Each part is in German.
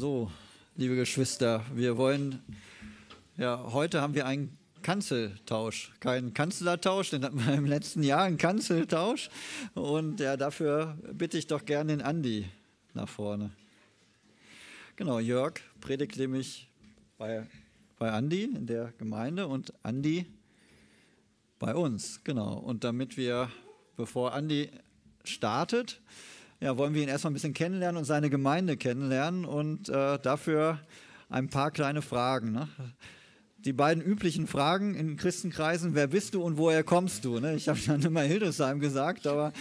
So, liebe Geschwister, wir wollen, ja, heute haben wir einen Kanzeltausch. Keinen Kanzlertausch, den hatten wir im letzten Jahr, einen Kanzeltausch. Und ja, dafür bitte ich doch gerne den Andi nach vorne. Genau, Jörg predigt nämlich bei, bei Andi in der Gemeinde und Andi bei uns. Genau, und damit wir, bevor Andi startet, ja, wollen wir ihn erstmal ein bisschen kennenlernen und seine Gemeinde kennenlernen und äh, dafür ein paar kleine Fragen. Ne? Die beiden üblichen Fragen in Christenkreisen, wer bist du und woher kommst du? Ne? Ich habe schon immer Hildesheim gesagt, aber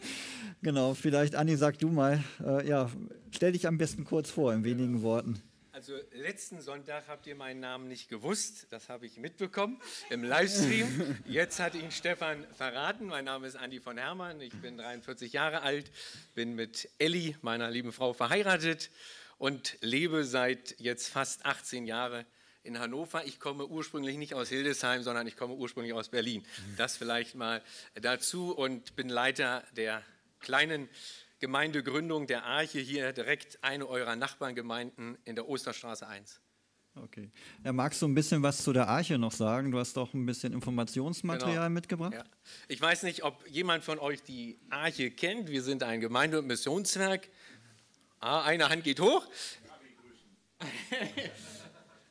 genau, vielleicht Anni, sag du mal, äh, ja, stell dich am besten kurz vor in wenigen Worten. Also letzten Sonntag habt ihr meinen Namen nicht gewusst, das habe ich mitbekommen im Livestream. Jetzt hat ihn Stefan verraten. Mein Name ist Andi von Hermann, ich bin 43 Jahre alt, bin mit Elli, meiner lieben Frau, verheiratet und lebe seit jetzt fast 18 Jahren in Hannover. Ich komme ursprünglich nicht aus Hildesheim, sondern ich komme ursprünglich aus Berlin. Das vielleicht mal dazu und bin Leiter der kleinen Gemeindegründung der Arche hier direkt eine eurer Nachbargemeinden in der Osterstraße 1. Okay. Ja, magst du ein bisschen was zu der Arche noch sagen? Du hast doch ein bisschen Informationsmaterial genau. mitgebracht. Ja. Ich weiß nicht, ob jemand von euch die Arche kennt. Wir sind ein Gemeinde- und Missionswerk. Ah, eine Hand geht hoch.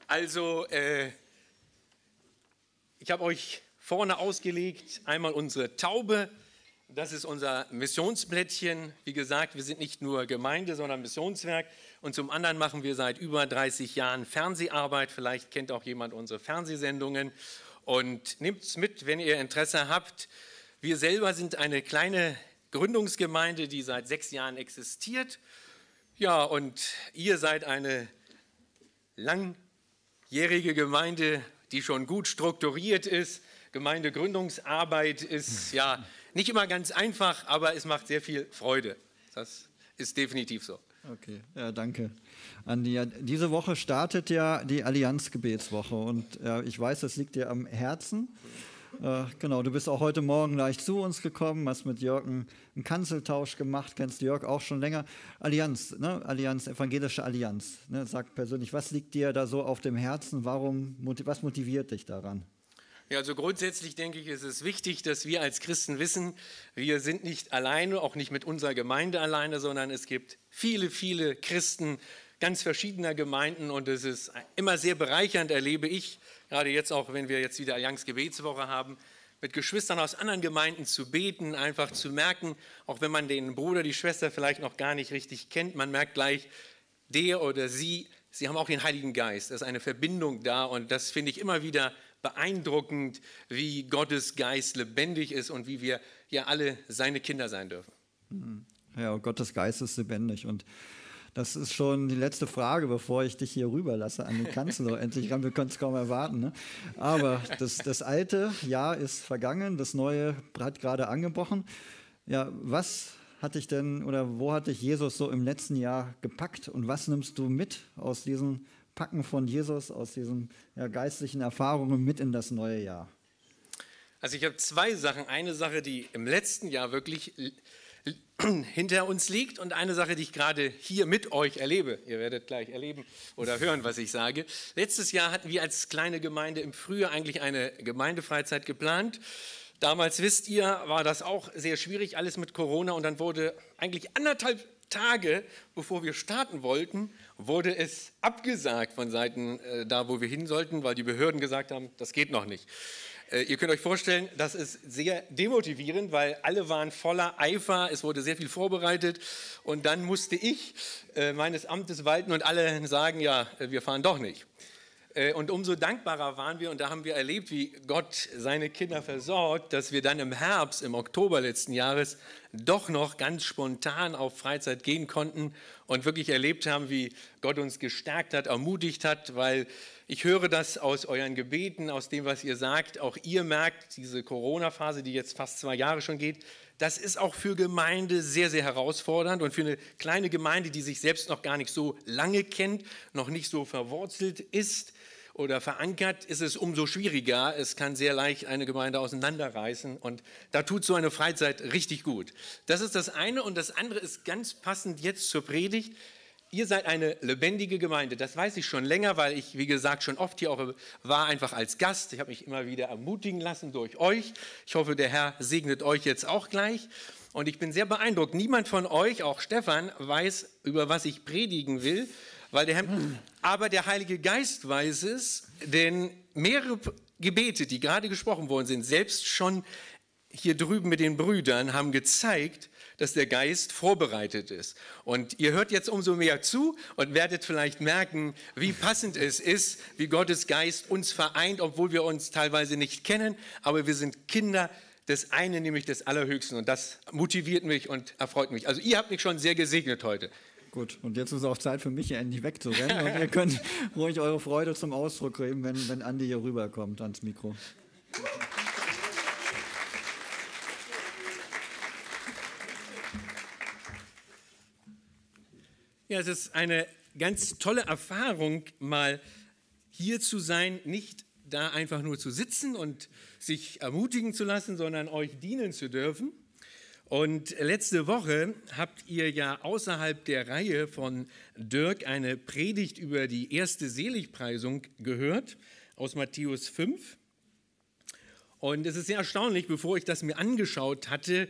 also, äh, ich habe euch vorne ausgelegt einmal unsere Taube, das ist unser Missionsblättchen. Wie gesagt, wir sind nicht nur Gemeinde, sondern Missionswerk. Und zum anderen machen wir seit über 30 Jahren Fernseharbeit. Vielleicht kennt auch jemand unsere Fernsehsendungen. Und nehmt es mit, wenn ihr Interesse habt. Wir selber sind eine kleine Gründungsgemeinde, die seit sechs Jahren existiert. Ja, und ihr seid eine langjährige Gemeinde, die schon gut strukturiert ist. Gemeindegründungsarbeit ist ja nicht immer ganz einfach, aber es macht sehr viel Freude. Das ist definitiv so. Okay, ja, danke. Andi, diese Woche startet ja die Allianzgebetswoche und äh, ich weiß, das liegt dir am Herzen. Äh, genau, du bist auch heute Morgen gleich zu uns gekommen, hast mit Jörg einen, Kanzeltausch gemacht, kennst Jörg auch schon länger. Allianz, ne? Allianz, evangelische Allianz, ne? sag persönlich, was liegt dir da so auf dem Herzen, warum, was motiviert dich daran? Ja, also grundsätzlich denke ich, ist es wichtig, dass wir als Christen wissen, wir sind nicht alleine, auch nicht mit unserer Gemeinde alleine, sondern es gibt viele, viele Christen ganz verschiedener Gemeinden und es ist immer sehr bereichernd, erlebe ich, gerade jetzt auch, wenn wir jetzt wieder Youngs Gebetswoche haben, mit Geschwistern aus anderen Gemeinden zu beten, einfach zu merken, auch wenn man den Bruder, die Schwester vielleicht noch gar nicht richtig kennt, man merkt gleich, der oder sie, sie haben auch den Heiligen Geist, da ist eine Verbindung da und das finde ich immer wieder beeindruckend, wie Gottes Geist lebendig ist und wie wir ja alle seine Kinder sein dürfen. Hm. Ja, Gottes Geist ist lebendig und das ist schon die letzte Frage, bevor ich dich hier rüberlasse an den Kanzler. Endlich ran, wir können es kaum erwarten. Ne? Aber das, das alte Jahr ist vergangen, das neue hat gerade angebrochen. Ja, was hatte ich denn oder wo hat dich Jesus so im letzten Jahr gepackt und was nimmst du mit aus diesen Packen von Jesus, aus diesen ja, geistlichen Erfahrungen mit in das neue Jahr? Also ich habe zwei Sachen. Eine Sache, die im letzten Jahr wirklich hinter uns liegt und eine Sache, die ich gerade hier mit euch erlebe. Ihr werdet gleich erleben oder hören, was ich sage. Letztes Jahr hatten wir als kleine Gemeinde im Frühjahr eigentlich eine Gemeindefreizeit geplant. Damals, wisst ihr, war das auch sehr schwierig, alles mit Corona. Und dann wurde eigentlich anderthalb Tage, bevor wir starten wollten, wurde es abgesagt von Seiten äh, da, wo wir hin sollten, weil die Behörden gesagt haben, das geht noch nicht. Äh, ihr könnt euch vorstellen, das ist sehr demotivierend, weil alle waren voller Eifer, es wurde sehr viel vorbereitet und dann musste ich äh, meines Amtes walten und alle sagen, ja, äh, wir fahren doch nicht. Äh, und umso dankbarer waren wir, und da haben wir erlebt, wie Gott seine Kinder versorgt, dass wir dann im Herbst, im Oktober letzten Jahres, doch noch ganz spontan auf Freizeit gehen konnten und wirklich erlebt haben, wie Gott uns gestärkt hat, ermutigt hat, weil ich höre das aus euren Gebeten, aus dem, was ihr sagt. Auch ihr merkt, diese Corona-Phase, die jetzt fast zwei Jahre schon geht, das ist auch für Gemeinde sehr, sehr herausfordernd und für eine kleine Gemeinde, die sich selbst noch gar nicht so lange kennt, noch nicht so verwurzelt ist oder verankert, ist es umso schwieriger. Es kann sehr leicht eine Gemeinde auseinanderreißen und da tut so eine Freizeit richtig gut. Das ist das eine und das andere ist ganz passend jetzt zur Predigt. Ihr seid eine lebendige Gemeinde. Das weiß ich schon länger, weil ich, wie gesagt, schon oft hier auch war, einfach als Gast. Ich habe mich immer wieder ermutigen lassen durch euch. Ich hoffe, der Herr segnet euch jetzt auch gleich. Und ich bin sehr beeindruckt. Niemand von euch, auch Stefan, weiß, über was ich predigen will weil der hm. aber der Heilige Geist weiß es, denn mehrere Gebete, die gerade gesprochen worden sind, selbst schon hier drüben mit den Brüdern, haben gezeigt, dass der Geist vorbereitet ist. Und ihr hört jetzt umso mehr zu und werdet vielleicht merken, wie passend es ist, wie Gottes Geist uns vereint, obwohl wir uns teilweise nicht kennen, aber wir sind Kinder des einen, nämlich des Allerhöchsten. Und das motiviert mich und erfreut mich. Also ihr habt mich schon sehr gesegnet heute. Gut, und jetzt ist auch Zeit für mich, hier endlich wegzurennen. und ihr könnt ruhig eure Freude zum Ausdruck geben, wenn, wenn Andi hier rüberkommt ans Mikro. Ja, es ist eine ganz tolle Erfahrung, mal hier zu sein, nicht da einfach nur zu sitzen und sich ermutigen zu lassen, sondern euch dienen zu dürfen. Und letzte Woche habt ihr ja außerhalb der Reihe von Dirk eine Predigt über die erste Seligpreisung gehört aus Matthäus 5. Und es ist sehr erstaunlich, bevor ich das mir angeschaut hatte,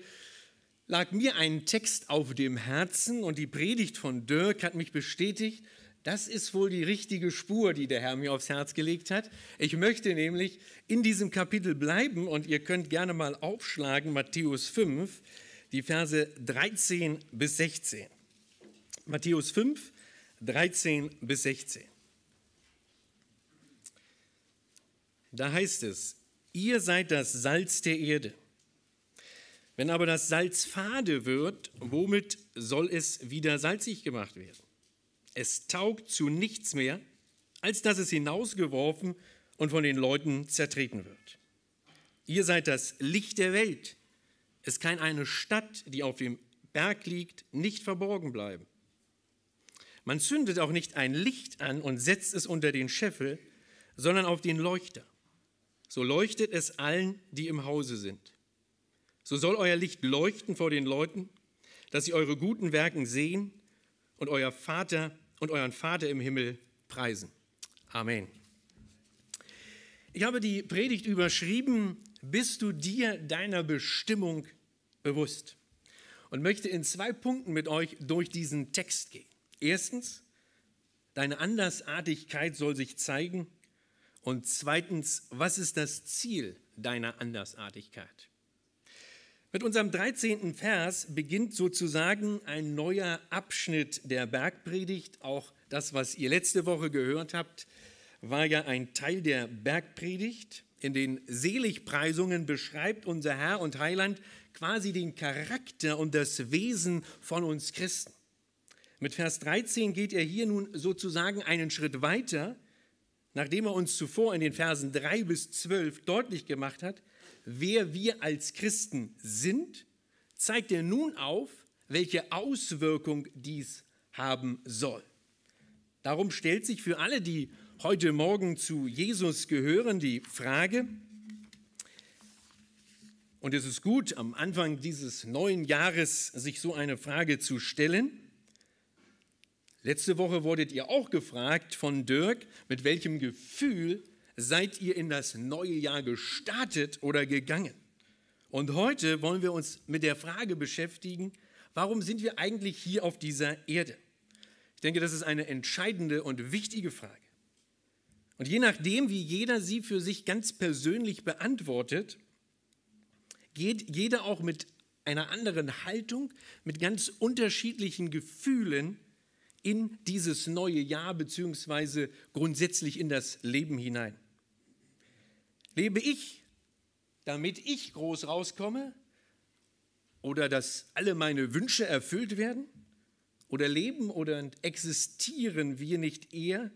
lag mir ein Text auf dem Herzen und die Predigt von Dirk hat mich bestätigt, das ist wohl die richtige Spur, die der Herr mir aufs Herz gelegt hat. Ich möchte nämlich in diesem Kapitel bleiben und ihr könnt gerne mal aufschlagen, Matthäus 5, die Verse 13 bis 16. Matthäus 5, 13 bis 16. Da heißt es, ihr seid das Salz der Erde. Wenn aber das Salz fade wird, womit soll es wieder salzig gemacht werden? Es taugt zu nichts mehr, als dass es hinausgeworfen und von den Leuten zertreten wird. Ihr seid das Licht der Welt. Es kann eine Stadt, die auf dem Berg liegt, nicht verborgen bleiben. Man zündet auch nicht ein Licht an und setzt es unter den Scheffel, sondern auf den Leuchter. So leuchtet es allen, die im Hause sind. So soll euer Licht leuchten vor den Leuten, dass sie eure guten Werken sehen und euer Vater und euren Vater im Himmel preisen. Amen. Ich habe die Predigt überschrieben bist du dir deiner Bestimmung bewusst? Und möchte in zwei Punkten mit euch durch diesen Text gehen. Erstens, deine Andersartigkeit soll sich zeigen. Und zweitens, was ist das Ziel deiner Andersartigkeit? Mit unserem 13. Vers beginnt sozusagen ein neuer Abschnitt der Bergpredigt. Auch das, was ihr letzte Woche gehört habt, war ja ein Teil der Bergpredigt. In den Seligpreisungen beschreibt unser Herr und Heiland quasi den Charakter und das Wesen von uns Christen. Mit Vers 13 geht er hier nun sozusagen einen Schritt weiter, nachdem er uns zuvor in den Versen 3 bis 12 deutlich gemacht hat, wer wir als Christen sind, zeigt er nun auf, welche Auswirkung dies haben soll. Darum stellt sich für alle, die heute Morgen zu Jesus gehören, die Frage, und es ist gut, am Anfang dieses neuen Jahres sich so eine Frage zu stellen. Letzte Woche wurdet ihr auch gefragt von Dirk, mit welchem Gefühl seid ihr in das neue Jahr gestartet oder gegangen? Und heute wollen wir uns mit der Frage beschäftigen, warum sind wir eigentlich hier auf dieser Erde? Ich denke, das ist eine entscheidende und wichtige Frage. Und je nachdem, wie jeder sie für sich ganz persönlich beantwortet, geht jeder auch mit einer anderen Haltung, mit ganz unterschiedlichen Gefühlen in dieses neue Jahr bzw. grundsätzlich in das Leben hinein. Lebe ich, damit ich groß rauskomme oder dass alle meine Wünsche erfüllt werden? Oder leben oder existieren wir nicht eher,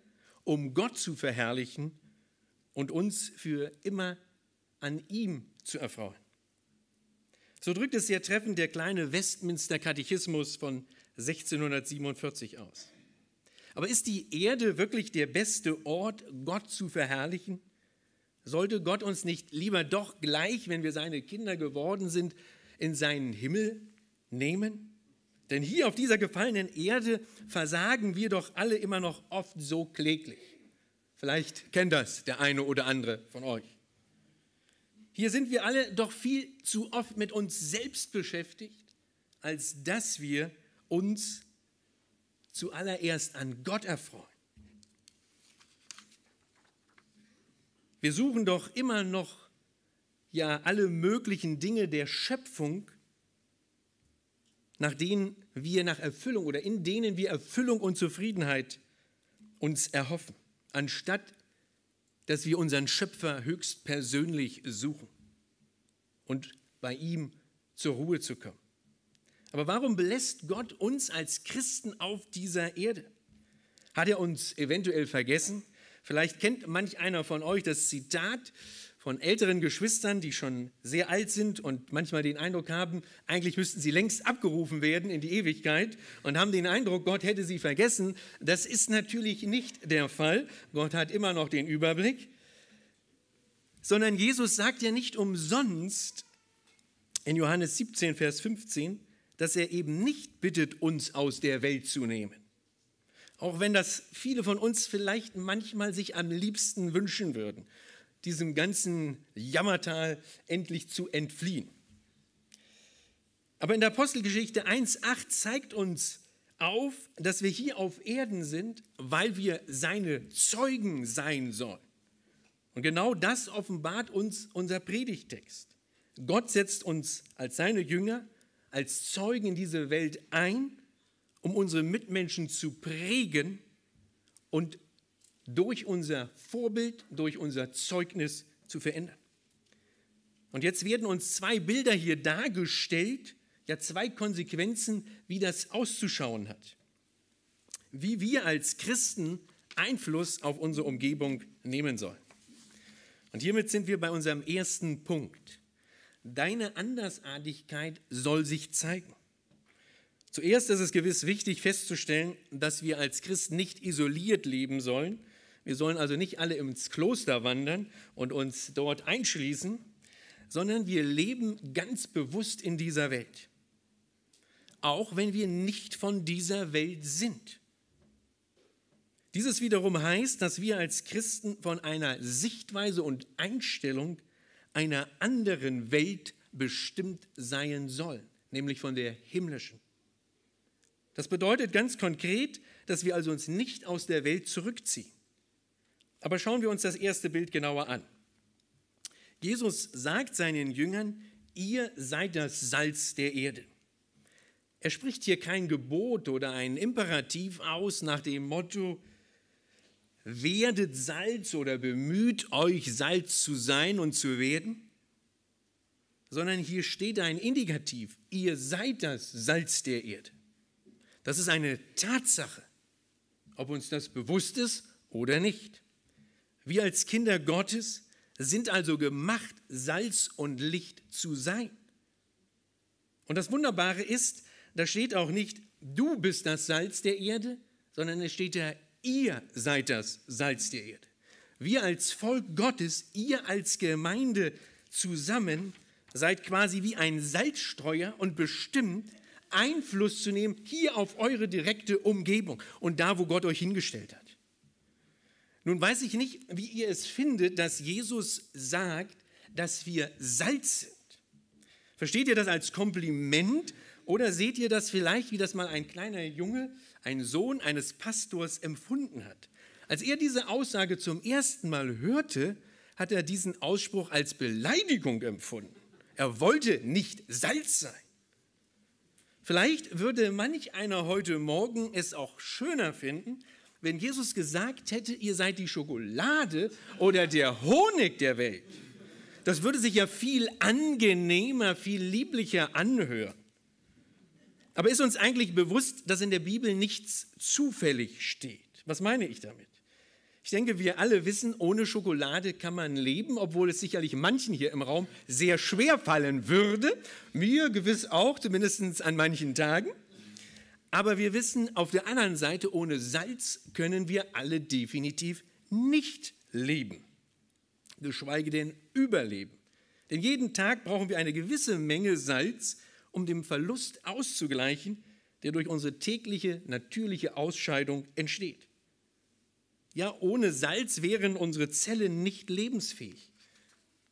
um Gott zu verherrlichen und uns für immer an ihm zu erfreuen. So drückt es sehr treffend der kleine Westminster Katechismus von 1647 aus. Aber ist die Erde wirklich der beste Ort, Gott zu verherrlichen? Sollte Gott uns nicht lieber doch gleich, wenn wir seine Kinder geworden sind, in seinen Himmel nehmen? Denn hier auf dieser gefallenen Erde versagen wir doch alle immer noch oft so kläglich. Vielleicht kennt das der eine oder andere von euch. Hier sind wir alle doch viel zu oft mit uns selbst beschäftigt, als dass wir uns zuallererst an Gott erfreuen. Wir suchen doch immer noch ja alle möglichen Dinge der Schöpfung nach denen wir nach Erfüllung oder in denen wir Erfüllung und Zufriedenheit uns erhoffen, anstatt dass wir unseren Schöpfer höchstpersönlich suchen und bei ihm zur Ruhe zu kommen. Aber warum belässt Gott uns als Christen auf dieser Erde? Hat er uns eventuell vergessen? Vielleicht kennt manch einer von euch das Zitat von älteren Geschwistern, die schon sehr alt sind und manchmal den Eindruck haben, eigentlich müssten sie längst abgerufen werden in die Ewigkeit und haben den Eindruck, Gott hätte sie vergessen. Das ist natürlich nicht der Fall. Gott hat immer noch den Überblick. Sondern Jesus sagt ja nicht umsonst in Johannes 17, Vers 15, dass er eben nicht bittet, uns aus der Welt zu nehmen. Auch wenn das viele von uns vielleicht manchmal sich am liebsten wünschen würden diesem ganzen Jammertal endlich zu entfliehen. Aber in der Apostelgeschichte 1.8 zeigt uns auf, dass wir hier auf Erden sind, weil wir seine Zeugen sein sollen. Und genau das offenbart uns unser Predigtext. Gott setzt uns als seine Jünger, als Zeugen in diese Welt ein, um unsere Mitmenschen zu prägen und durch unser Vorbild, durch unser Zeugnis zu verändern. Und jetzt werden uns zwei Bilder hier dargestellt, ja zwei Konsequenzen, wie das auszuschauen hat. Wie wir als Christen Einfluss auf unsere Umgebung nehmen sollen. Und hiermit sind wir bei unserem ersten Punkt. Deine Andersartigkeit soll sich zeigen. Zuerst ist es gewiss wichtig festzustellen, dass wir als Christen nicht isoliert leben sollen, wir sollen also nicht alle ins Kloster wandern und uns dort einschließen, sondern wir leben ganz bewusst in dieser Welt. Auch wenn wir nicht von dieser Welt sind. Dieses wiederum heißt, dass wir als Christen von einer Sichtweise und Einstellung einer anderen Welt bestimmt sein sollen, nämlich von der himmlischen. Das bedeutet ganz konkret, dass wir also uns nicht aus der Welt zurückziehen. Aber schauen wir uns das erste Bild genauer an. Jesus sagt seinen Jüngern, ihr seid das Salz der Erde. Er spricht hier kein Gebot oder ein Imperativ aus nach dem Motto, werdet Salz oder bemüht euch Salz zu sein und zu werden, sondern hier steht ein Indikativ, ihr seid das Salz der Erde. Das ist eine Tatsache, ob uns das bewusst ist oder nicht. Wir als Kinder Gottes sind also gemacht, Salz und Licht zu sein. Und das Wunderbare ist, da steht auch nicht, du bist das Salz der Erde, sondern es steht da, ihr seid das Salz der Erde. Wir als Volk Gottes, ihr als Gemeinde zusammen seid quasi wie ein Salzstreuer und bestimmt, Einfluss zu nehmen hier auf eure direkte Umgebung und da, wo Gott euch hingestellt hat. Nun weiß ich nicht, wie ihr es findet, dass Jesus sagt, dass wir Salz sind. Versteht ihr das als Kompliment oder seht ihr das vielleicht, wie das mal ein kleiner Junge, ein Sohn eines Pastors empfunden hat? Als er diese Aussage zum ersten Mal hörte, hat er diesen Ausspruch als Beleidigung empfunden. Er wollte nicht Salz sein. Vielleicht würde manch einer heute Morgen es auch schöner finden, wenn Jesus gesagt hätte, ihr seid die Schokolade oder der Honig der Welt. Das würde sich ja viel angenehmer, viel lieblicher anhören. Aber ist uns eigentlich bewusst, dass in der Bibel nichts zufällig steht? Was meine ich damit? Ich denke, wir alle wissen, ohne Schokolade kann man leben, obwohl es sicherlich manchen hier im Raum sehr schwer fallen würde, mir gewiss auch, zumindest an manchen Tagen. Aber wir wissen auf der anderen Seite, ohne Salz können wir alle definitiv nicht leben, geschweige denn überleben. Denn jeden Tag brauchen wir eine gewisse Menge Salz, um den Verlust auszugleichen, der durch unsere tägliche natürliche Ausscheidung entsteht. Ja, ohne Salz wären unsere Zellen nicht lebensfähig.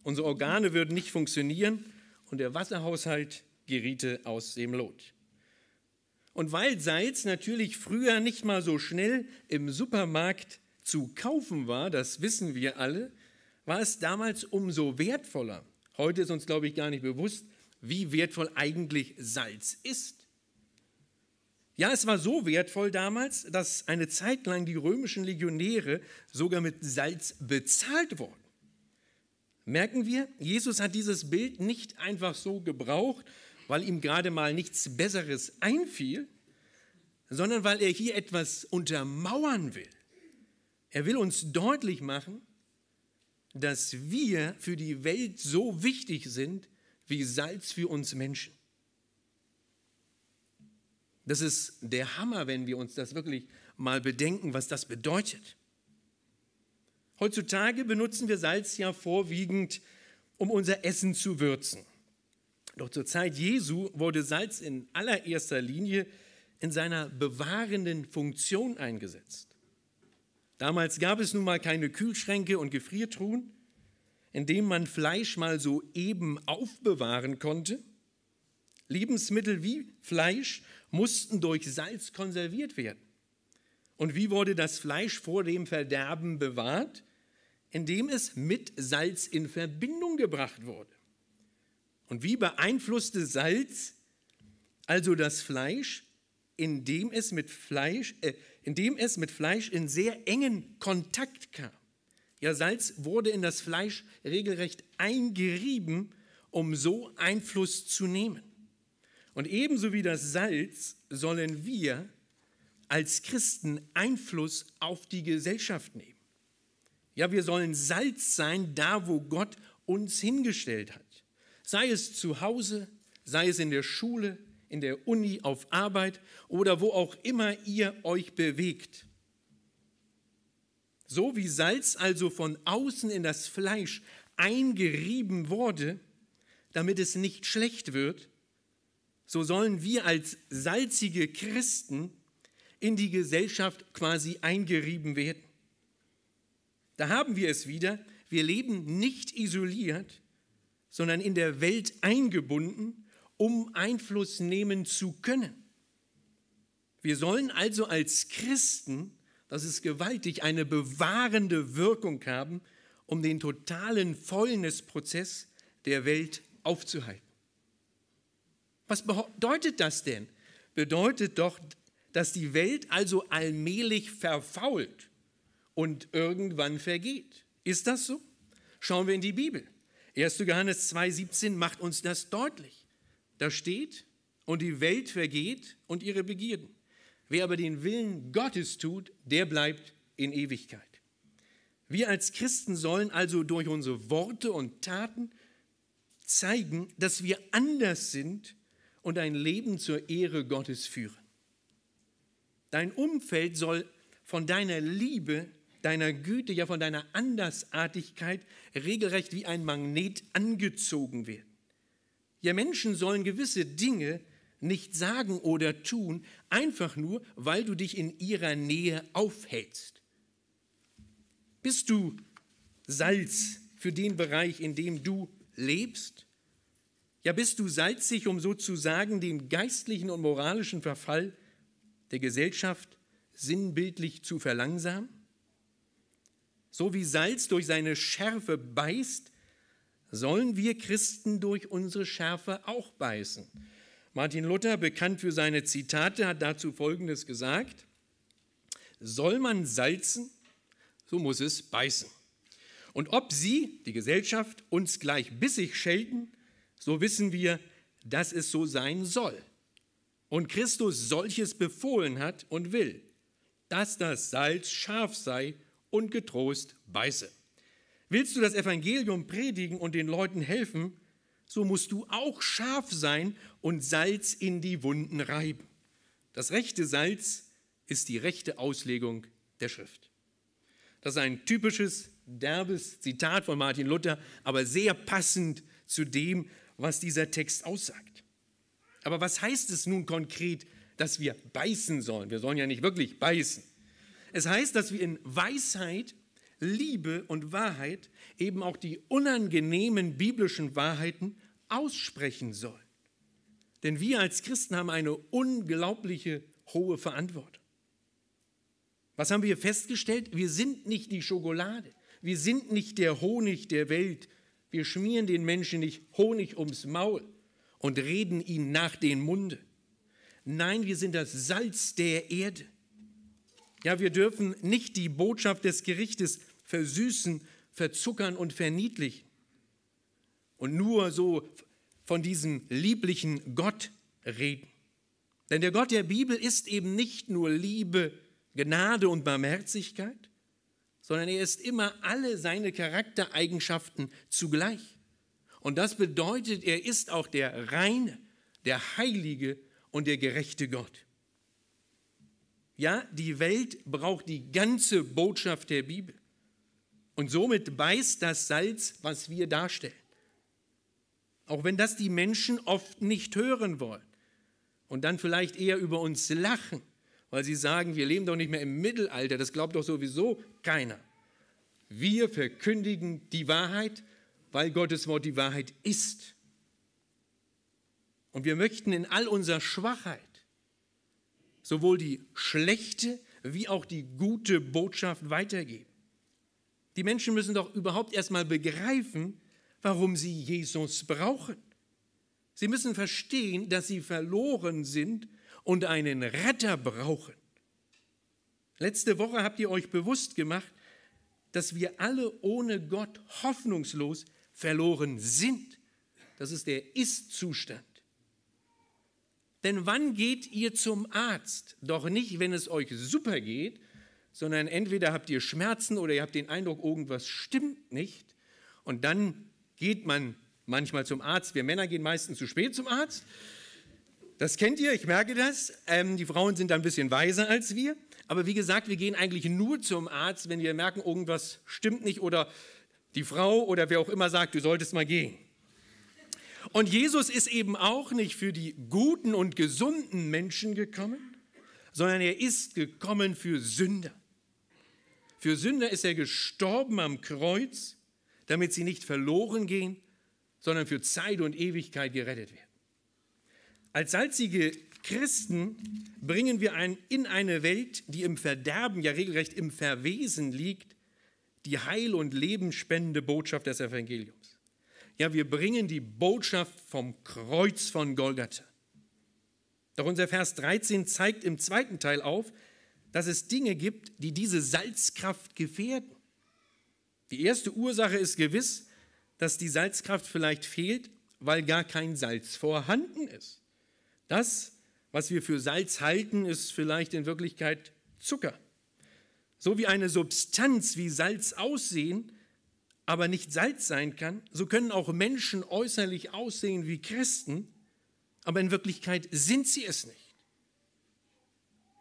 Unsere Organe würden nicht funktionieren und der Wasserhaushalt geriete aus dem Lot. Und weil Salz natürlich früher nicht mal so schnell im Supermarkt zu kaufen war, das wissen wir alle, war es damals umso wertvoller. Heute ist uns, glaube ich, gar nicht bewusst, wie wertvoll eigentlich Salz ist. Ja, es war so wertvoll damals, dass eine Zeit lang die römischen Legionäre sogar mit Salz bezahlt wurden. Merken wir, Jesus hat dieses Bild nicht einfach so gebraucht, weil ihm gerade mal nichts Besseres einfiel, sondern weil er hier etwas untermauern will. Er will uns deutlich machen, dass wir für die Welt so wichtig sind wie Salz für uns Menschen. Das ist der Hammer, wenn wir uns das wirklich mal bedenken, was das bedeutet. Heutzutage benutzen wir Salz ja vorwiegend, um unser Essen zu würzen. Doch zur Zeit Jesu wurde Salz in allererster Linie in seiner bewahrenden Funktion eingesetzt. Damals gab es nun mal keine Kühlschränke und Gefriertruhen, in denen man Fleisch mal so eben aufbewahren konnte. Lebensmittel wie Fleisch mussten durch Salz konserviert werden. Und wie wurde das Fleisch vor dem Verderben bewahrt? Indem es mit Salz in Verbindung gebracht wurde. Und wie beeinflusste Salz also das Fleisch, indem es mit Fleisch, äh, indem es mit Fleisch in sehr engen Kontakt kam? Ja, Salz wurde in das Fleisch regelrecht eingerieben, um so Einfluss zu nehmen. Und ebenso wie das Salz sollen wir als Christen Einfluss auf die Gesellschaft nehmen. Ja, wir sollen Salz sein, da wo Gott uns hingestellt hat sei es zu Hause, sei es in der Schule, in der Uni, auf Arbeit oder wo auch immer ihr euch bewegt. So wie Salz also von außen in das Fleisch eingerieben wurde, damit es nicht schlecht wird, so sollen wir als salzige Christen in die Gesellschaft quasi eingerieben werden. Da haben wir es wieder. Wir leben nicht isoliert, sondern in der Welt eingebunden, um Einfluss nehmen zu können. Wir sollen also als Christen, das ist gewaltig, eine bewahrende Wirkung haben, um den totalen Fäulnisprozess der Welt aufzuhalten. Was bedeutet das denn? Bedeutet doch, dass die Welt also allmählich verfault und irgendwann vergeht. Ist das so? Schauen wir in die Bibel. 1. Johannes 2.17 macht uns das deutlich. Da steht, und die Welt vergeht und ihre Begierden. Wer aber den Willen Gottes tut, der bleibt in Ewigkeit. Wir als Christen sollen also durch unsere Worte und Taten zeigen, dass wir anders sind und ein Leben zur Ehre Gottes führen. Dein Umfeld soll von deiner Liebe deiner Güte, ja von deiner Andersartigkeit regelrecht wie ein Magnet angezogen werden. Ja, Menschen sollen gewisse Dinge nicht sagen oder tun, einfach nur, weil du dich in ihrer Nähe aufhältst. Bist du Salz für den Bereich, in dem du lebst? Ja, bist du salzig, um sozusagen den geistlichen und moralischen Verfall der Gesellschaft sinnbildlich zu verlangsamen? So wie Salz durch seine Schärfe beißt, sollen wir Christen durch unsere Schärfe auch beißen. Martin Luther, bekannt für seine Zitate, hat dazu Folgendes gesagt. Soll man salzen, so muss es beißen. Und ob Sie, die Gesellschaft, uns gleich bissig schelten, so wissen wir, dass es so sein soll. Und Christus solches befohlen hat und will, dass das Salz scharf sei und getrost beiße. Willst du das Evangelium predigen und den Leuten helfen, so musst du auch scharf sein und Salz in die Wunden reiben. Das rechte Salz ist die rechte Auslegung der Schrift. Das ist ein typisches, derbes Zitat von Martin Luther, aber sehr passend zu dem, was dieser Text aussagt. Aber was heißt es nun konkret, dass wir beißen sollen? Wir sollen ja nicht wirklich beißen. Es heißt, dass wir in Weisheit, Liebe und Wahrheit eben auch die unangenehmen biblischen Wahrheiten aussprechen sollen. Denn wir als Christen haben eine unglaubliche hohe Verantwortung. Was haben wir festgestellt? Wir sind nicht die Schokolade. Wir sind nicht der Honig der Welt. Wir schmieren den Menschen nicht Honig ums Maul und reden ihnen nach den Munde. Nein, wir sind das Salz der Erde. Ja, wir dürfen nicht die Botschaft des Gerichtes versüßen, verzuckern und verniedlichen und nur so von diesem lieblichen Gott reden. Denn der Gott der Bibel ist eben nicht nur Liebe, Gnade und Barmherzigkeit, sondern er ist immer alle seine Charaktereigenschaften zugleich. Und das bedeutet, er ist auch der reine, der heilige und der gerechte Gott. Ja, die Welt braucht die ganze Botschaft der Bibel. Und somit beißt das Salz, was wir darstellen. Auch wenn das die Menschen oft nicht hören wollen und dann vielleicht eher über uns lachen, weil sie sagen, wir leben doch nicht mehr im Mittelalter, das glaubt doch sowieso keiner. Wir verkündigen die Wahrheit, weil Gottes Wort die Wahrheit ist. Und wir möchten in all unserer Schwachheit sowohl die schlechte wie auch die gute Botschaft weitergeben. Die Menschen müssen doch überhaupt erstmal begreifen, warum sie Jesus brauchen. Sie müssen verstehen, dass sie verloren sind und einen Retter brauchen. Letzte Woche habt ihr euch bewusst gemacht, dass wir alle ohne Gott hoffnungslos verloren sind. Das ist der Ist-Zustand. Denn wann geht ihr zum Arzt? Doch nicht, wenn es euch super geht, sondern entweder habt ihr Schmerzen oder ihr habt den Eindruck, irgendwas stimmt nicht. Und dann geht man manchmal zum Arzt. Wir Männer gehen meistens zu spät zum Arzt. Das kennt ihr, ich merke das. Ähm, die Frauen sind da ein bisschen weiser als wir. Aber wie gesagt, wir gehen eigentlich nur zum Arzt, wenn wir merken, irgendwas stimmt nicht oder die Frau oder wer auch immer sagt, du solltest mal gehen. Und Jesus ist eben auch nicht für die guten und gesunden Menschen gekommen, sondern er ist gekommen für Sünder. Für Sünder ist er gestorben am Kreuz, damit sie nicht verloren gehen, sondern für Zeit und Ewigkeit gerettet werden. Als salzige Christen bringen wir ein, in eine Welt, die im Verderben, ja regelrecht im Verwesen liegt, die Heil- und Lebensspendende Botschaft des Evangeliums. Ja, wir bringen die Botschaft vom Kreuz von Golgatha. Doch unser Vers 13 zeigt im zweiten Teil auf, dass es Dinge gibt, die diese Salzkraft gefährden. Die erste Ursache ist gewiss, dass die Salzkraft vielleicht fehlt, weil gar kein Salz vorhanden ist. Das, was wir für Salz halten, ist vielleicht in Wirklichkeit Zucker. So wie eine Substanz wie Salz aussehen, aber nicht Salz sein kann, so können auch Menschen äußerlich aussehen wie Christen, aber in Wirklichkeit sind sie es nicht.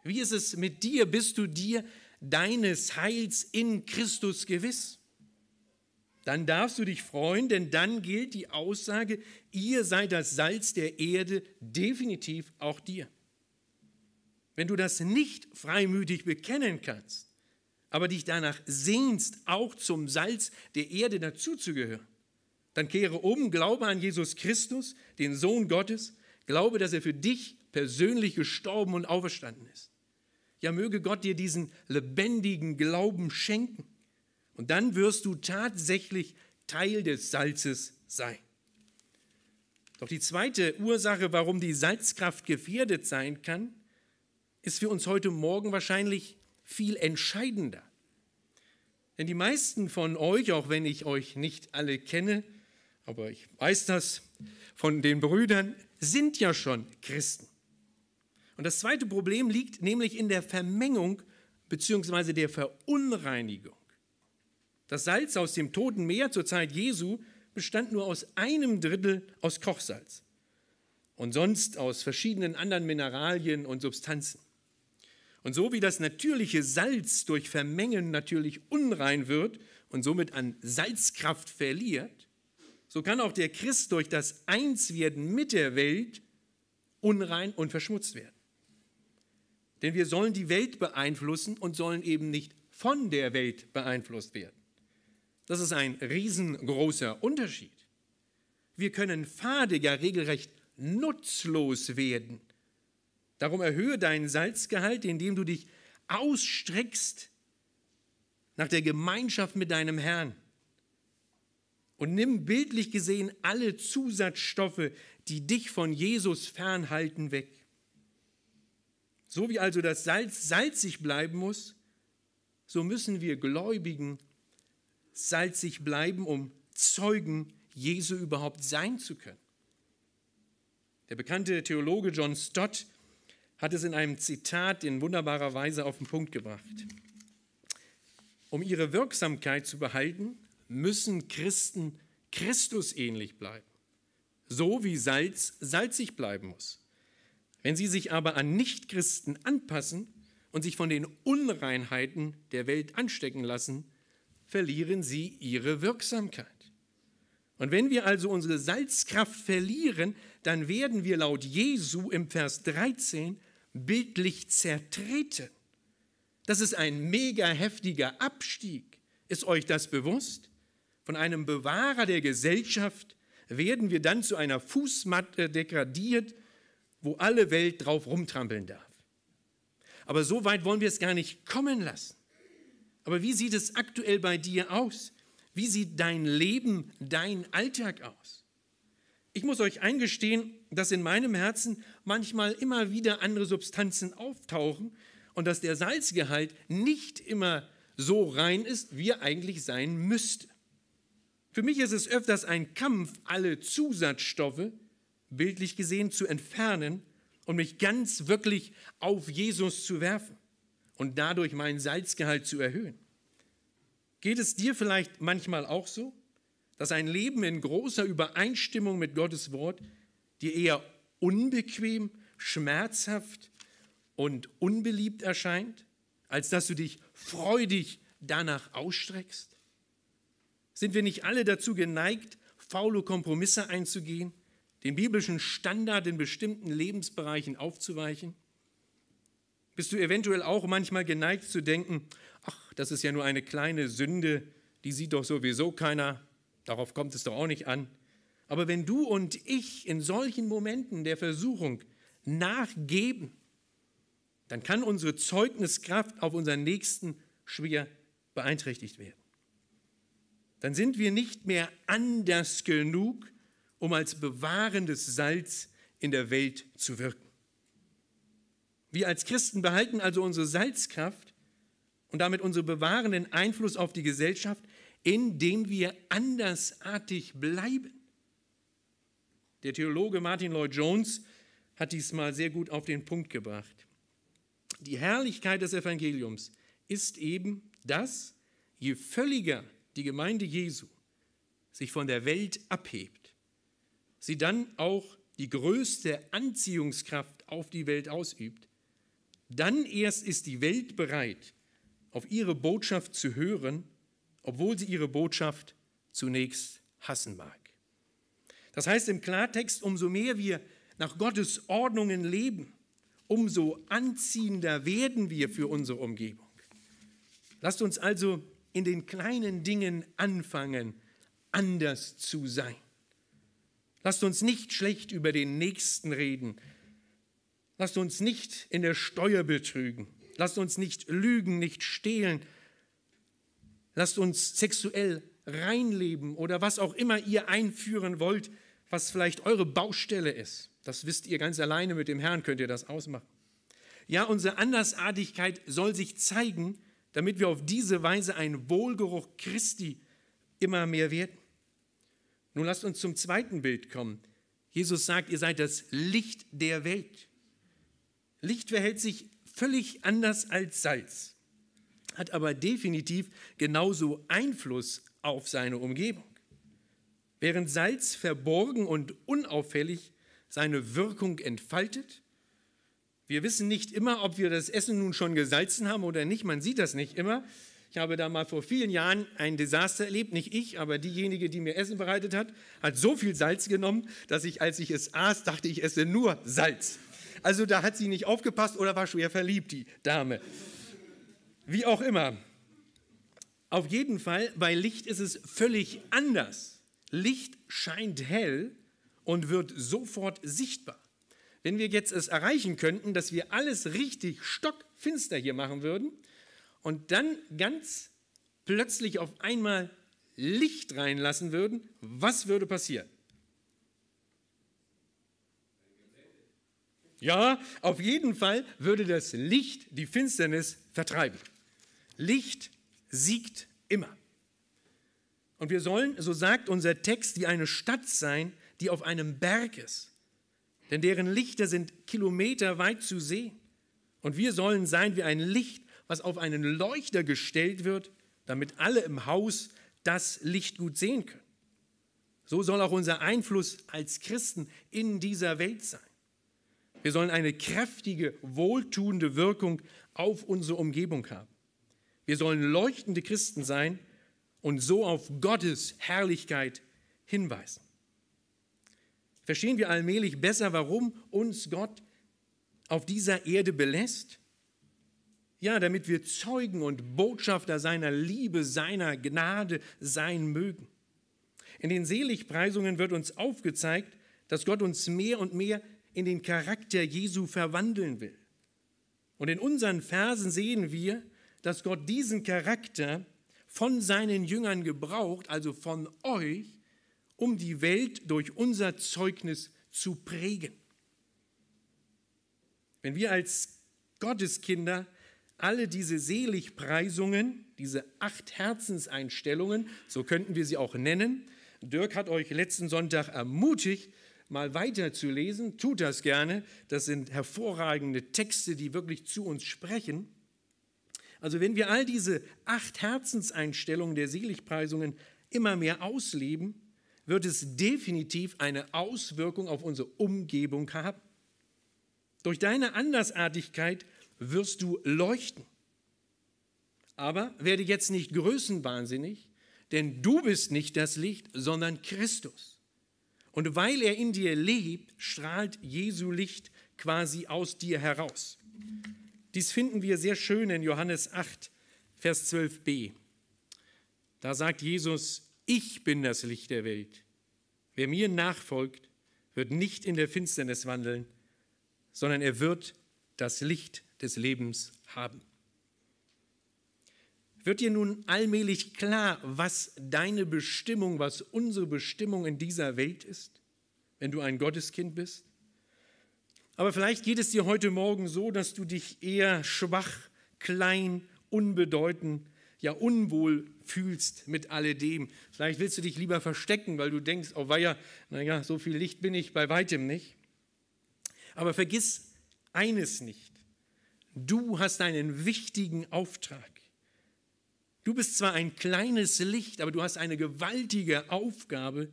Wie ist es mit dir? Bist du dir deines Heils in Christus gewiss? Dann darfst du dich freuen, denn dann gilt die Aussage, ihr seid das Salz der Erde, definitiv auch dir. Wenn du das nicht freimütig bekennen kannst, aber dich danach sehnst, auch zum Salz der Erde dazuzugehören, dann kehre um, glaube an Jesus Christus, den Sohn Gottes, glaube, dass er für dich persönlich gestorben und auferstanden ist. Ja, möge Gott dir diesen lebendigen Glauben schenken. Und dann wirst du tatsächlich Teil des Salzes sein. Doch die zweite Ursache, warum die Salzkraft gefährdet sein kann, ist für uns heute Morgen wahrscheinlich viel entscheidender. Denn die meisten von euch, auch wenn ich euch nicht alle kenne, aber ich weiß das von den Brüdern, sind ja schon Christen. Und das zweite Problem liegt nämlich in der Vermengung bzw. der Verunreinigung. Das Salz aus dem Toten Meer zur Zeit Jesu bestand nur aus einem Drittel aus Kochsalz und sonst aus verschiedenen anderen Mineralien und Substanzen. Und so wie das natürliche Salz durch Vermengen natürlich unrein wird und somit an Salzkraft verliert, so kann auch der Christ durch das Einswerden mit der Welt unrein und verschmutzt werden. Denn wir sollen die Welt beeinflussen und sollen eben nicht von der Welt beeinflusst werden. Das ist ein riesengroßer Unterschied. Wir können fadiger, regelrecht nutzlos werden Darum erhöhe deinen Salzgehalt, indem du dich ausstreckst nach der Gemeinschaft mit deinem Herrn. Und nimm bildlich gesehen alle Zusatzstoffe, die dich von Jesus fernhalten, weg. So wie also das Salz salzig bleiben muss, so müssen wir Gläubigen salzig bleiben, um Zeugen Jesu überhaupt sein zu können. Der bekannte Theologe John Stott hat es in einem Zitat in wunderbarer Weise auf den Punkt gebracht. Um ihre Wirksamkeit zu behalten, müssen Christen Christus ähnlich bleiben, so wie Salz salzig bleiben muss. Wenn sie sich aber an Nichtchristen anpassen und sich von den Unreinheiten der Welt anstecken lassen, verlieren sie ihre Wirksamkeit. Und wenn wir also unsere Salzkraft verlieren, dann werden wir laut Jesu im Vers 13 bildlich zertreten. Das ist ein mega heftiger Abstieg. Ist euch das bewusst? Von einem Bewahrer der Gesellschaft werden wir dann zu einer Fußmatte degradiert, wo alle Welt drauf rumtrampeln darf. Aber so weit wollen wir es gar nicht kommen lassen. Aber wie sieht es aktuell bei dir aus? Wie sieht dein Leben, dein Alltag aus? Ich muss euch eingestehen, dass in meinem Herzen manchmal immer wieder andere Substanzen auftauchen und dass der Salzgehalt nicht immer so rein ist, wie er eigentlich sein müsste. Für mich ist es öfters ein Kampf, alle Zusatzstoffe, bildlich gesehen, zu entfernen und mich ganz wirklich auf Jesus zu werfen und dadurch meinen Salzgehalt zu erhöhen. Geht es dir vielleicht manchmal auch so? dass ein Leben in großer Übereinstimmung mit Gottes Wort dir eher unbequem, schmerzhaft und unbeliebt erscheint, als dass du dich freudig danach ausstreckst? Sind wir nicht alle dazu geneigt, faule Kompromisse einzugehen, den biblischen Standard in bestimmten Lebensbereichen aufzuweichen? Bist du eventuell auch manchmal geneigt zu denken, ach, das ist ja nur eine kleine Sünde, die sieht doch sowieso keiner, Darauf kommt es doch auch nicht an. Aber wenn du und ich in solchen Momenten der Versuchung nachgeben, dann kann unsere Zeugniskraft auf unseren Nächsten schwer beeinträchtigt werden. Dann sind wir nicht mehr anders genug, um als bewahrendes Salz in der Welt zu wirken. Wir als Christen behalten also unsere Salzkraft und damit unseren bewahrenden Einfluss auf die Gesellschaft, indem wir andersartig bleiben. Der Theologe Martin Lloyd Jones hat diesmal sehr gut auf den Punkt gebracht. Die Herrlichkeit des Evangeliums ist eben, dass je völliger die Gemeinde Jesu sich von der Welt abhebt, sie dann auch die größte Anziehungskraft auf die Welt ausübt, dann erst ist die Welt bereit, auf ihre Botschaft zu hören obwohl sie ihre Botschaft zunächst hassen mag. Das heißt im Klartext, umso mehr wir nach Gottes Ordnungen leben, umso anziehender werden wir für unsere Umgebung. Lasst uns also in den kleinen Dingen anfangen, anders zu sein. Lasst uns nicht schlecht über den Nächsten reden. Lasst uns nicht in der Steuer betrügen. Lasst uns nicht lügen, nicht stehlen, lasst uns sexuell reinleben oder was auch immer ihr einführen wollt, was vielleicht eure Baustelle ist. Das wisst ihr ganz alleine mit dem Herrn, könnt ihr das ausmachen. Ja, unsere Andersartigkeit soll sich zeigen, damit wir auf diese Weise ein Wohlgeruch Christi immer mehr werden. Nun lasst uns zum zweiten Bild kommen. Jesus sagt, ihr seid das Licht der Welt. Licht verhält sich völlig anders als Salz hat aber definitiv genauso Einfluss auf seine Umgebung. Während Salz verborgen und unauffällig seine Wirkung entfaltet, wir wissen nicht immer, ob wir das Essen nun schon gesalzen haben oder nicht, man sieht das nicht immer. Ich habe da mal vor vielen Jahren ein Desaster erlebt, nicht ich, aber diejenige, die mir Essen bereitet hat, hat so viel Salz genommen, dass ich, als ich es aß, dachte, ich esse nur Salz. Also da hat sie nicht aufgepasst oder war schwer verliebt, die Dame. Wie auch immer. Auf jeden Fall, bei Licht ist es völlig anders. Licht scheint hell und wird sofort sichtbar. Wenn wir jetzt es erreichen könnten, dass wir alles richtig stockfinster hier machen würden und dann ganz plötzlich auf einmal Licht reinlassen würden, was würde passieren? Ja, auf jeden Fall würde das Licht die Finsternis vertreiben. Licht siegt immer. Und wir sollen, so sagt unser Text, wie eine Stadt sein, die auf einem Berg ist. Denn deren Lichter sind kilometerweit zu sehen. Und wir sollen sein wie ein Licht, was auf einen Leuchter gestellt wird, damit alle im Haus das Licht gut sehen können. So soll auch unser Einfluss als Christen in dieser Welt sein. Wir sollen eine kräftige, wohltuende Wirkung auf unsere Umgebung haben. Wir sollen leuchtende Christen sein und so auf Gottes Herrlichkeit hinweisen. Verstehen wir allmählich besser, warum uns Gott auf dieser Erde belässt? Ja, damit wir Zeugen und Botschafter seiner Liebe, seiner Gnade sein mögen. In den Seligpreisungen wird uns aufgezeigt, dass Gott uns mehr und mehr in den Charakter Jesu verwandeln will. Und in unseren Versen sehen wir, dass Gott diesen Charakter von seinen Jüngern gebraucht, also von euch, um die Welt durch unser Zeugnis zu prägen. Wenn wir als Gotteskinder alle diese Seligpreisungen, diese acht Herzenseinstellungen, so könnten wir sie auch nennen, Dirk hat euch letzten Sonntag ermutigt, mal weiterzulesen, tut das gerne, das sind hervorragende Texte, die wirklich zu uns sprechen. Also wenn wir all diese acht Herzenseinstellungen der Seligpreisungen immer mehr ausleben, wird es definitiv eine Auswirkung auf unsere Umgebung haben. Durch deine Andersartigkeit wirst du leuchten. Aber werde jetzt nicht größenwahnsinnig, denn du bist nicht das Licht, sondern Christus. Und weil er in dir lebt, strahlt Jesu Licht quasi aus dir heraus. Dies finden wir sehr schön in Johannes 8, Vers 12b. Da sagt Jesus, ich bin das Licht der Welt. Wer mir nachfolgt, wird nicht in der Finsternis wandeln, sondern er wird das Licht des Lebens haben. Wird dir nun allmählich klar, was deine Bestimmung, was unsere Bestimmung in dieser Welt ist, wenn du ein Gotteskind bist? Aber vielleicht geht es dir heute Morgen so, dass du dich eher schwach, klein, unbedeutend, ja unwohl fühlst mit alledem. Vielleicht willst du dich lieber verstecken, weil du denkst, oh weia, naja, so viel Licht bin ich bei weitem nicht. Aber vergiss eines nicht. Du hast einen wichtigen Auftrag. Du bist zwar ein kleines Licht, aber du hast eine gewaltige Aufgabe,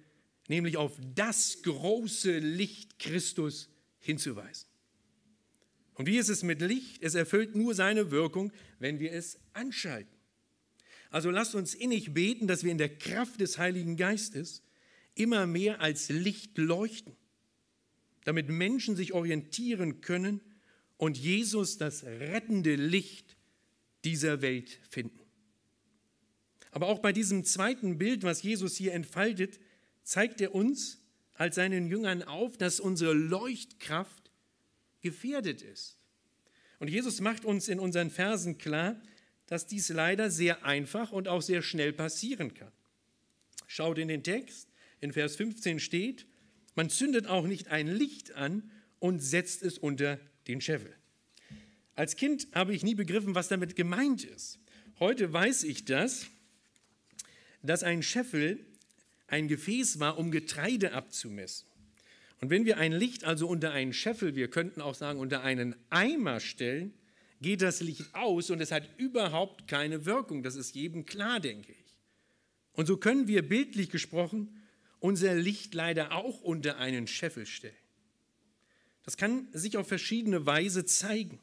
nämlich auf das große Licht Christus hinzuweisen. Und wie ist es mit Licht? Es erfüllt nur seine Wirkung, wenn wir es anschalten. Also lasst uns innig beten, dass wir in der Kraft des Heiligen Geistes immer mehr als Licht leuchten, damit Menschen sich orientieren können und Jesus das rettende Licht dieser Welt finden. Aber auch bei diesem zweiten Bild, was Jesus hier entfaltet, zeigt er uns, als halt seinen Jüngern auf, dass unsere Leuchtkraft gefährdet ist. Und Jesus macht uns in unseren Versen klar, dass dies leider sehr einfach und auch sehr schnell passieren kann. Schaut in den Text, in Vers 15 steht, man zündet auch nicht ein Licht an und setzt es unter den Scheffel. Als Kind habe ich nie begriffen, was damit gemeint ist. Heute weiß ich das, dass ein Scheffel ein Gefäß war, um Getreide abzumessen. Und wenn wir ein Licht also unter einen Scheffel, wir könnten auch sagen unter einen Eimer stellen, geht das Licht aus und es hat überhaupt keine Wirkung. Das ist jedem klar, denke ich. Und so können wir bildlich gesprochen unser Licht leider auch unter einen Scheffel stellen. Das kann sich auf verschiedene Weise zeigen.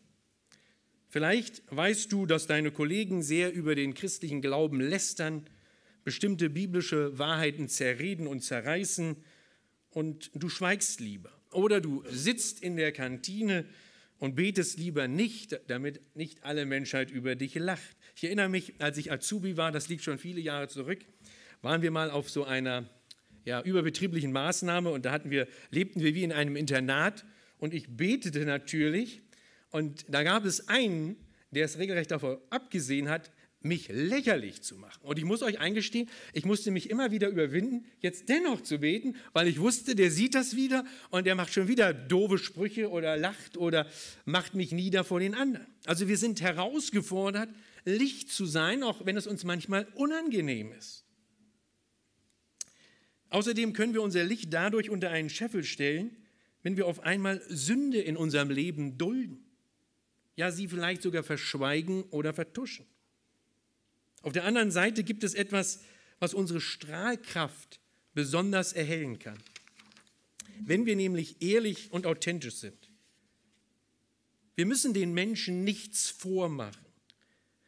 Vielleicht weißt du, dass deine Kollegen sehr über den christlichen Glauben lästern, bestimmte biblische Wahrheiten zerreden und zerreißen und du schweigst lieber. Oder du sitzt in der Kantine und betest lieber nicht, damit nicht alle Menschheit über dich lacht. Ich erinnere mich, als ich Azubi war, das liegt schon viele Jahre zurück, waren wir mal auf so einer ja, überbetrieblichen Maßnahme und da hatten wir, lebten wir wie in einem Internat und ich betete natürlich und da gab es einen, der es regelrecht davor abgesehen hat, mich lächerlich zu machen. Und ich muss euch eingestehen, ich musste mich immer wieder überwinden, jetzt dennoch zu beten, weil ich wusste, der sieht das wieder und der macht schon wieder doofe Sprüche oder lacht oder macht mich nieder vor den anderen. Also wir sind herausgefordert, Licht zu sein, auch wenn es uns manchmal unangenehm ist. Außerdem können wir unser Licht dadurch unter einen Scheffel stellen, wenn wir auf einmal Sünde in unserem Leben dulden. Ja, sie vielleicht sogar verschweigen oder vertuschen. Auf der anderen Seite gibt es etwas, was unsere Strahlkraft besonders erhellen kann. Wenn wir nämlich ehrlich und authentisch sind. Wir müssen den Menschen nichts vormachen.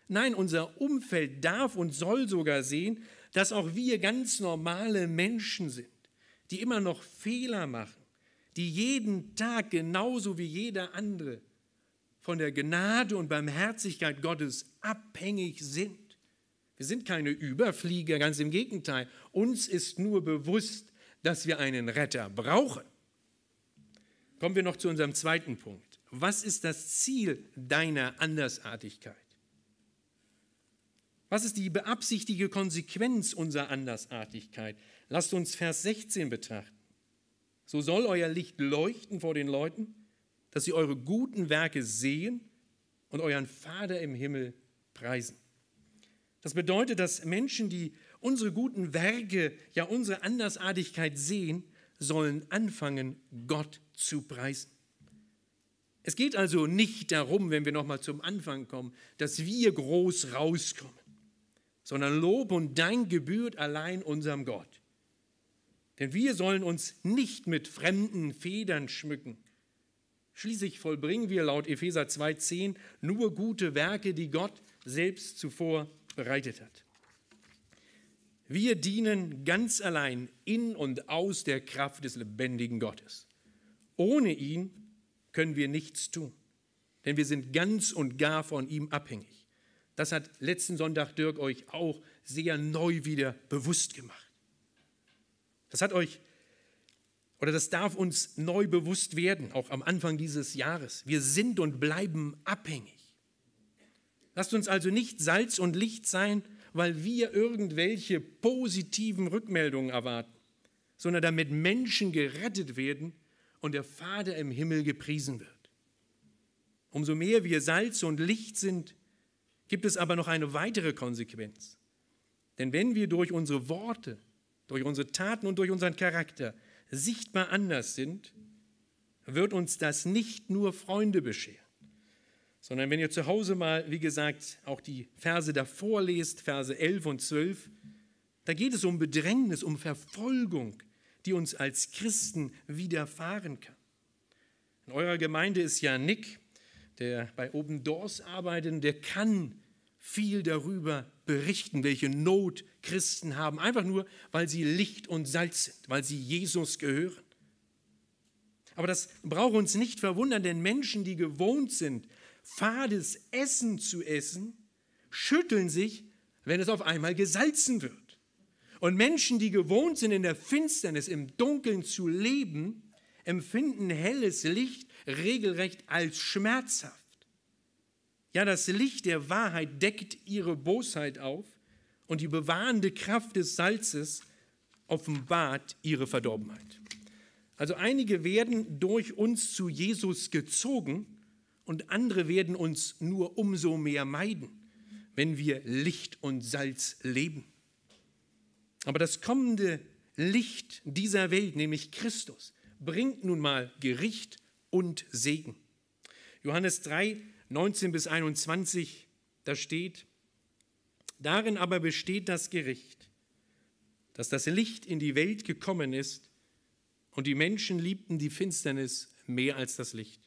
Nein, unser Umfeld darf und soll sogar sehen, dass auch wir ganz normale Menschen sind, die immer noch Fehler machen, die jeden Tag genauso wie jeder andere von der Gnade und Barmherzigkeit Gottes abhängig sind. Wir sind keine Überflieger, ganz im Gegenteil. Uns ist nur bewusst, dass wir einen Retter brauchen. Kommen wir noch zu unserem zweiten Punkt. Was ist das Ziel deiner Andersartigkeit? Was ist die beabsichtigte Konsequenz unserer Andersartigkeit? Lasst uns Vers 16 betrachten. So soll euer Licht leuchten vor den Leuten, dass sie eure guten Werke sehen und euren Vater im Himmel preisen. Das bedeutet, dass Menschen, die unsere guten Werke, ja unsere Andersartigkeit sehen, sollen anfangen, Gott zu preisen. Es geht also nicht darum, wenn wir nochmal zum Anfang kommen, dass wir groß rauskommen, sondern Lob und Dank gebührt allein unserem Gott. Denn wir sollen uns nicht mit fremden Federn schmücken. Schließlich vollbringen wir laut Epheser 2.10 nur gute Werke, die Gott selbst zuvor bereitet hat. Wir dienen ganz allein in und aus der Kraft des lebendigen Gottes. Ohne ihn können wir nichts tun, denn wir sind ganz und gar von ihm abhängig. Das hat letzten Sonntag Dirk euch auch sehr neu wieder bewusst gemacht. Das hat euch oder das darf uns neu bewusst werden, auch am Anfang dieses Jahres. Wir sind und bleiben abhängig. Lasst uns also nicht Salz und Licht sein, weil wir irgendwelche positiven Rückmeldungen erwarten, sondern damit Menschen gerettet werden und der Vater im Himmel gepriesen wird. Umso mehr wir Salz und Licht sind, gibt es aber noch eine weitere Konsequenz. Denn wenn wir durch unsere Worte, durch unsere Taten und durch unseren Charakter sichtbar anders sind, wird uns das nicht nur Freunde bescheren sondern wenn ihr zu Hause mal, wie gesagt, auch die Verse davor lest, Verse 11 und 12, da geht es um Bedrängnis, um Verfolgung, die uns als Christen widerfahren kann. In eurer Gemeinde ist ja Nick, der bei Open Doors arbeitet, der kann viel darüber berichten, welche Not Christen haben, einfach nur, weil sie Licht und Salz sind, weil sie Jesus gehören. Aber das braucht uns nicht verwundern, denn Menschen, die gewohnt sind, fades Essen zu essen, schütteln sich, wenn es auf einmal gesalzen wird. Und Menschen, die gewohnt sind, in der Finsternis, im Dunkeln zu leben, empfinden helles Licht regelrecht als schmerzhaft. Ja, das Licht der Wahrheit deckt ihre Bosheit auf und die bewahrende Kraft des Salzes offenbart ihre Verdorbenheit. Also einige werden durch uns zu Jesus gezogen, und andere werden uns nur umso mehr meiden, wenn wir Licht und Salz leben. Aber das kommende Licht dieser Welt, nämlich Christus, bringt nun mal Gericht und Segen. Johannes 3, 19 bis 21, da steht, darin aber besteht das Gericht, dass das Licht in die Welt gekommen ist und die Menschen liebten die Finsternis mehr als das Licht,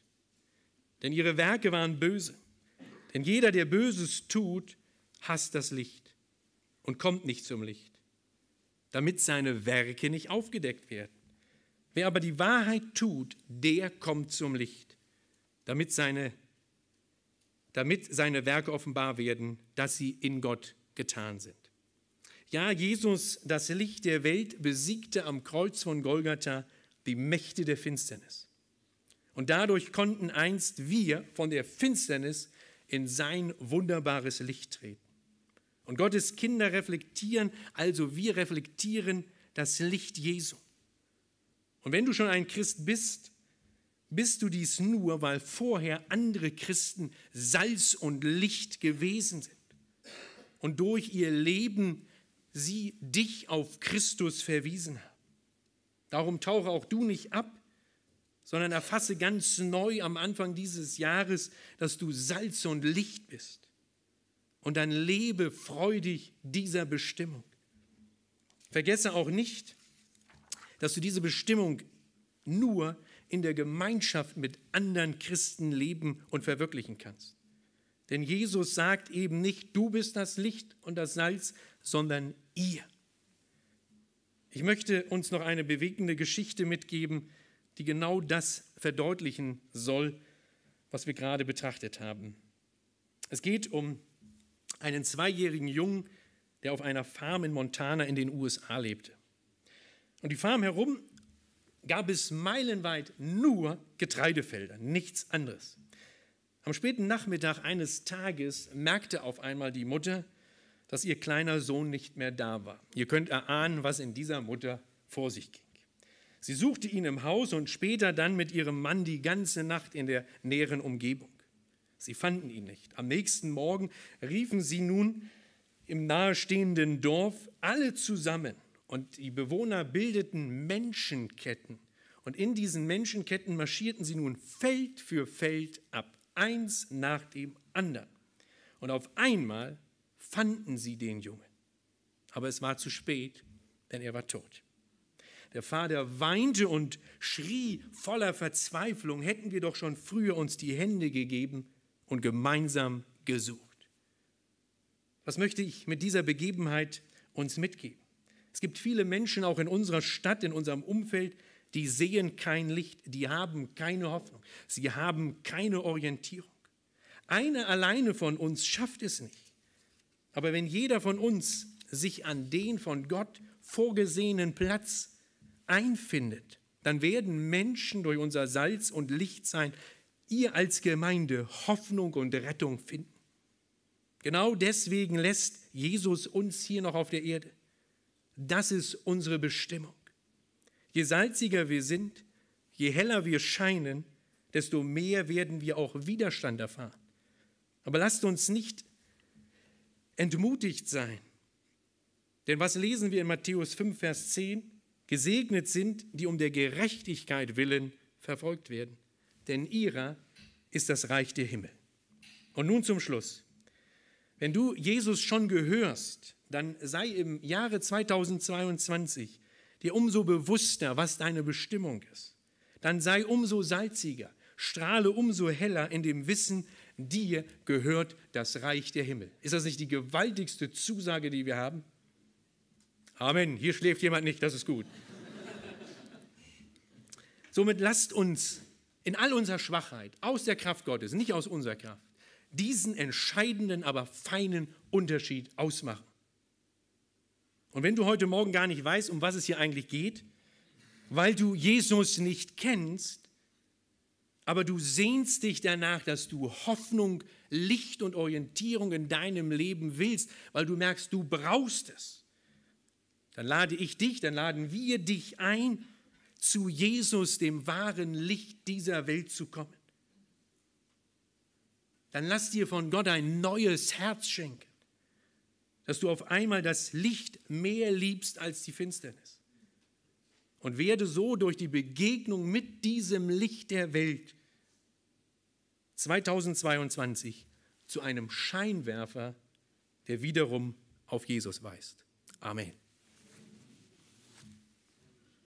denn ihre Werke waren böse. Denn jeder, der Böses tut, hasst das Licht und kommt nicht zum Licht, damit seine Werke nicht aufgedeckt werden. Wer aber die Wahrheit tut, der kommt zum Licht, damit seine, damit seine Werke offenbar werden, dass sie in Gott getan sind. Ja, Jesus, das Licht der Welt, besiegte am Kreuz von Golgatha die Mächte der Finsternis. Und dadurch konnten einst wir von der Finsternis in sein wunderbares Licht treten. Und Gottes Kinder reflektieren, also wir reflektieren das Licht Jesu. Und wenn du schon ein Christ bist, bist du dies nur, weil vorher andere Christen Salz und Licht gewesen sind und durch ihr Leben sie dich auf Christus verwiesen haben. Darum tauche auch du nicht ab, sondern erfasse ganz neu am Anfang dieses Jahres, dass du Salz und Licht bist. Und dann lebe freudig dieser Bestimmung. Vergesse auch nicht, dass du diese Bestimmung nur in der Gemeinschaft mit anderen Christen leben und verwirklichen kannst. Denn Jesus sagt eben nicht, du bist das Licht und das Salz, sondern ihr. Ich möchte uns noch eine bewegende Geschichte mitgeben, die genau das verdeutlichen soll, was wir gerade betrachtet haben. Es geht um einen zweijährigen Jungen, der auf einer Farm in Montana in den USA lebte. Und die Farm herum gab es meilenweit nur Getreidefelder, nichts anderes. Am späten Nachmittag eines Tages merkte auf einmal die Mutter, dass ihr kleiner Sohn nicht mehr da war. Ihr könnt erahnen, was in dieser Mutter vor sich ging. Sie suchte ihn im Haus und später dann mit ihrem Mann die ganze Nacht in der näheren Umgebung. Sie fanden ihn nicht. Am nächsten Morgen riefen sie nun im nahestehenden Dorf alle zusammen und die Bewohner bildeten Menschenketten. Und in diesen Menschenketten marschierten sie nun Feld für Feld ab, eins nach dem anderen. Und auf einmal fanden sie den Jungen. Aber es war zu spät, denn er war tot. Der Vater weinte und schrie voller Verzweiflung, hätten wir doch schon früher uns die Hände gegeben und gemeinsam gesucht. Was möchte ich mit dieser Begebenheit uns mitgeben? Es gibt viele Menschen auch in unserer Stadt, in unserem Umfeld, die sehen kein Licht, die haben keine Hoffnung, sie haben keine Orientierung. Einer alleine von uns schafft es nicht. Aber wenn jeder von uns sich an den von Gott vorgesehenen Platz einfindet, dann werden Menschen durch unser Salz und Licht sein, ihr als Gemeinde Hoffnung und Rettung finden. Genau deswegen lässt Jesus uns hier noch auf der Erde. Das ist unsere Bestimmung. Je salziger wir sind, je heller wir scheinen, desto mehr werden wir auch Widerstand erfahren. Aber lasst uns nicht entmutigt sein. Denn was lesen wir in Matthäus 5, Vers 10? Gesegnet sind, die um der Gerechtigkeit willen verfolgt werden, denn ihrer ist das Reich der Himmel. Und nun zum Schluss. Wenn du Jesus schon gehörst, dann sei im Jahre 2022 dir umso bewusster, was deine Bestimmung ist. Dann sei umso salziger, strahle umso heller in dem Wissen, dir gehört das Reich der Himmel. Ist das nicht die gewaltigste Zusage, die wir haben? Amen, hier schläft jemand nicht, das ist gut. Somit lasst uns in all unserer Schwachheit, aus der Kraft Gottes, nicht aus unserer Kraft, diesen entscheidenden, aber feinen Unterschied ausmachen. Und wenn du heute Morgen gar nicht weißt, um was es hier eigentlich geht, weil du Jesus nicht kennst, aber du sehnst dich danach, dass du Hoffnung, Licht und Orientierung in deinem Leben willst, weil du merkst, du brauchst es. Dann lade ich dich, dann laden wir dich ein, zu Jesus, dem wahren Licht dieser Welt zu kommen. Dann lass dir von Gott ein neues Herz schenken, dass du auf einmal das Licht mehr liebst als die Finsternis. Und werde so durch die Begegnung mit diesem Licht der Welt 2022 zu einem Scheinwerfer, der wiederum auf Jesus weist. Amen.